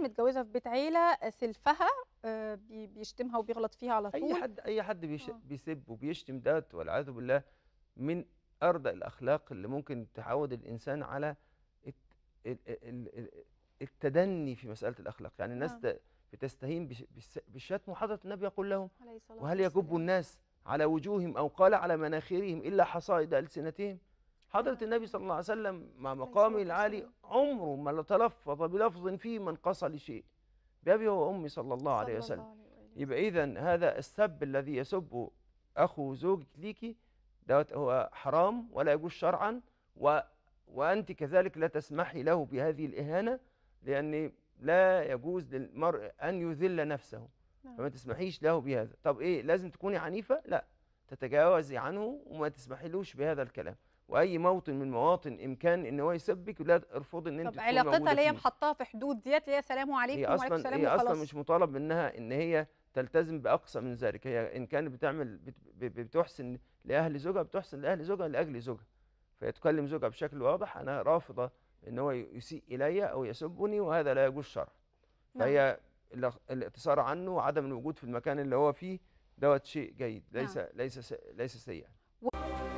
متجوزه في بيت عيله سلفها آه، بيشتمها وبيغلط فيها على طول اي حد اي حد بيش... آه. بيسب وبيشتم ده والعياذ بالله من اردى الاخلاق اللي ممكن تعود الانسان على التدني في مساله الاخلاق يعني الناس آه. بتستهين بالشتم وحضره النبي يقول لهم وهل يكب الناس على وجوههم او قال على مناخرهم الا حصائد السنتهم حضرة النبي صلى الله عليه وسلم مع مقامه العالي عمره ما تلفظ بلفظ فيه من قص لشيء بأبي وأمي صلى الله عليه وسلم يبقى إذا هذا السب الذي يسب أخو زوجك ليكي دوت هو حرام ولا يجوز شرعا و وأنت كذلك لا تسمحي له بهذه الإهانة لأن لا يجوز للمرء أن يذل نفسه نعم. فما تسمحيش له بهذا طب إيه لازم تكوني عنيفة؟ لا تتجاوزي عنه وما تسمحيلوش بهذا الكلام واي موطن من مواطن امكان ان هو يسبك لا ارفض ان انت طب علاقتها اللي هي محطاها في حدود ديت اللي هي سلام عليكم وعليكم السلام وخلاص هي اصلا مش مطالب منها ان هي تلتزم باقصى من ذلك هي ان كانت بتعمل بتحسن لاهل زوجها بتحسن لاهل زوجها لاجل زوجها فيتكلم زوجها بشكل واضح انا رافضه ان هو يسيء الي او يسبني وهذا لا يجوز شرعا نعم. فهي الاقتصار عنه وعدم الوجود في المكان اللي هو فيه دوت شيء جيد ليس نعم. ليس ليس سيئا